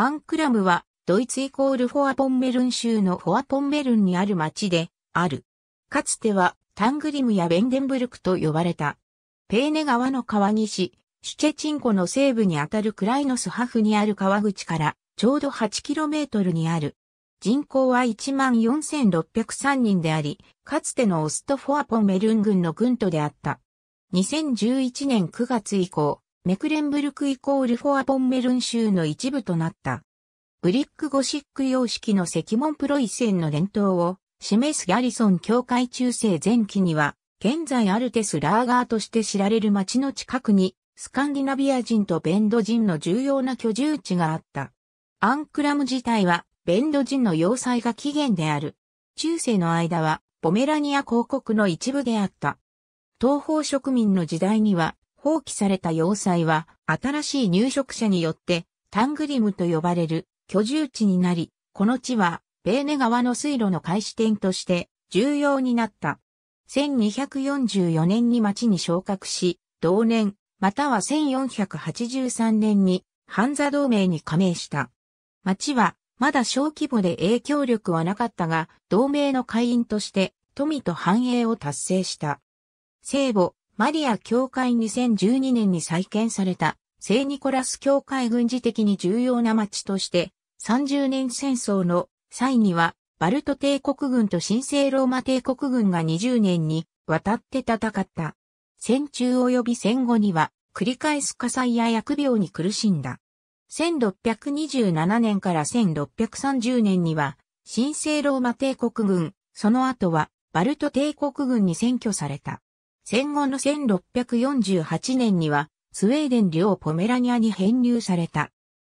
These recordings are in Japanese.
アンクラムは、ドイツイコールフォアポンメルン州のフォアポンメルンにある町で、ある。かつては、タングリムやベンデンブルクと呼ばれた。ペーネ川の川岸、シュチェチンコの西部にあたるクライノスハフにある川口から、ちょうど 8km にある。人口は14,603人であり、かつてのオストフォアポンメルン軍の軍都であった。2011年9月以降、メクレンブルクイコールフォアポンメルン州の一部となった。ブリックゴシック様式の石門プロイセンの伝統を示すギャリソン教会中世前期には、現在アルテスラーガーとして知られる町の近くに、スカンディナビア人とベンド人の重要な居住地があった。アンクラム自体は、ベンド人の要塞が起源である。中世の間は、ポメラニア公国の一部であった。東方植民の時代には、放棄された要塞は、新しい入植者によって、タングリムと呼ばれる居住地になり、この地は、ベーネ川の水路の開始点として重要になった。1244年に町に昇格し、同年、または1483年に、ハンザ同盟に加盟した。町は、まだ小規模で影響力はなかったが、同盟の会員として、富と繁栄を達成した。聖母、マリア教会2012年に再建された、聖ニコラス教会軍事的に重要な町として、30年戦争の際には、バルト帝国軍と神聖ローマ帝国軍が20年に渡って戦った。戦中及び戦後には、繰り返す火災や薬病に苦しんだ。1627年から1630年には、神聖ローマ帝国軍、その後は、バルト帝国軍に占拠された。戦後の1648年には、スウェーデン領ポメラニアに編入された。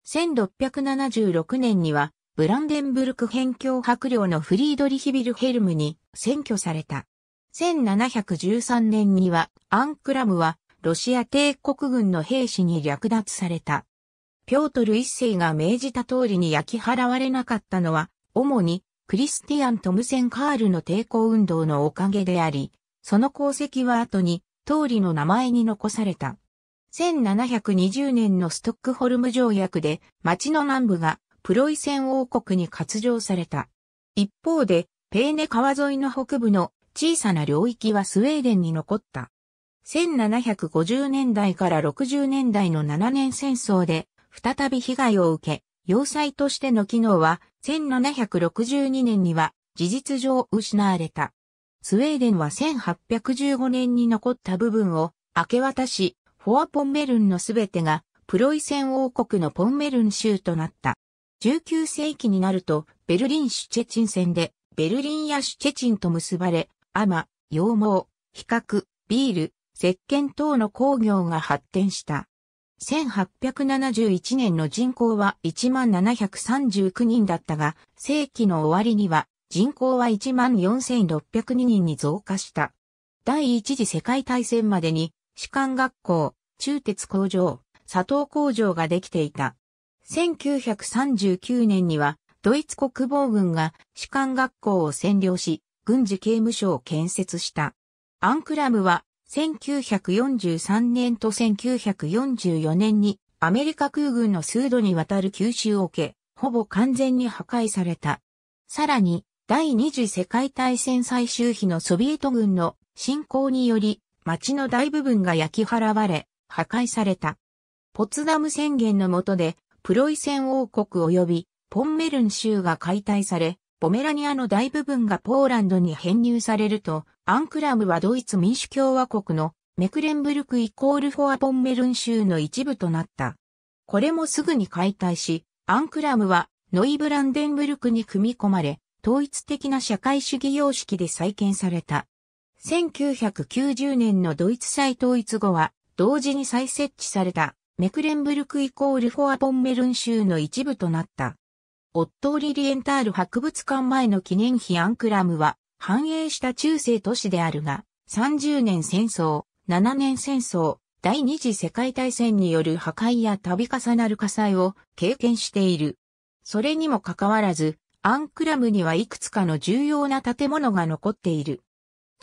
1676年には、ブランデンブルク辺境薄領のフリードリヒビルヘルムに占拠された。1713年には、アンクラムは、ロシア帝国軍の兵士に略奪された。ピョートル一世が命じた通りに焼き払われなかったのは、主にクリスティアン・トムセン・カールの抵抗運動のおかげであり、その功績は後に、通りの名前に残された。1720年のストックホルム条約で、町の南部がプロイセン王国に割譲された。一方で、ペーネ川沿いの北部の小さな領域はスウェーデンに残った。1750年代から60年代の7年戦争で再び被害を受け、要塞としての機能は1762年には事実上失われた。スウェーデンは1815年に残った部分を明け渡し、フォアポンメルンのすべてがプロイセン王国のポンメルン州となった。19世紀になるとベルリン・シュチェチン戦でベルリンやシュチェチンと結ばれ、アマ、羊毛、比較、ビール、石鹸等の工業が発展した。1871年の人口は1739人だったが、世紀の終わりには人口は14,602人に増加した。第一次世界大戦までに、士官学校、中鉄工場、佐藤工場ができていた。1939年には、ドイツ国防軍が士官学校を占領し、軍事刑務所を建設した。アンクラムは、1943年と1944年に、アメリカ空軍の数度にわたる吸収を受け、ほぼ完全に破壊された。さらに、第二次世界大戦最終日のソビエト軍の侵攻により、町の大部分が焼き払われ、破壊された。ポツダム宣言の下で、プロイセン王国及びポンメルン州が解体され、ポメラニアの大部分がポーランドに編入されると、アンクラムはドイツ民主共和国のメクレンブルクイコールフォアポンメルン州の一部となった。これもすぐに解体し、アンクラムはノイブランデンブルクに組み込まれ、統一的な社会主義様式で再建された。1990年のドイツ再統一後は、同時に再設置された、メクレンブルクイコールフォアボンメルン州の一部となった。オットーリリエンタール博物館前の記念碑アンクラムは、繁栄した中世都市であるが、30年戦争、7年戦争、第二次世界大戦による破壊や度重なる火災を経験している。それにもかかわらず、アンクラムにはいくつかの重要な建物が残っている。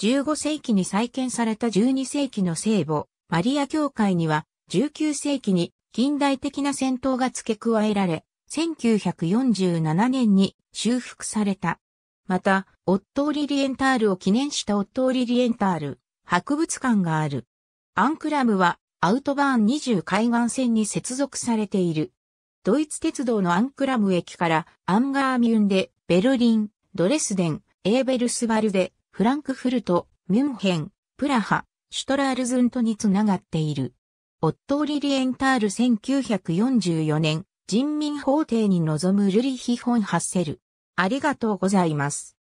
15世紀に再建された12世紀の聖母、マリア教会には、19世紀に近代的な戦闘が付け加えられ、1947年に修復された。また、オットーリリエンタールを記念したオットーリリエンタール博物館がある。アンクラムはアウトバーン20海岸線に接続されている。ドイツ鉄道のアンクラム駅からアンガーミュンで、ベルリン、ドレスデン、エーベルスバルデ、フランクフルト、ミュンヘン、プラハ、シュトラールズントにつながっている。オットー・リリエンタール1944年、人民法廷に臨むルリヒ・ホン・ハッセル。ありがとうございます。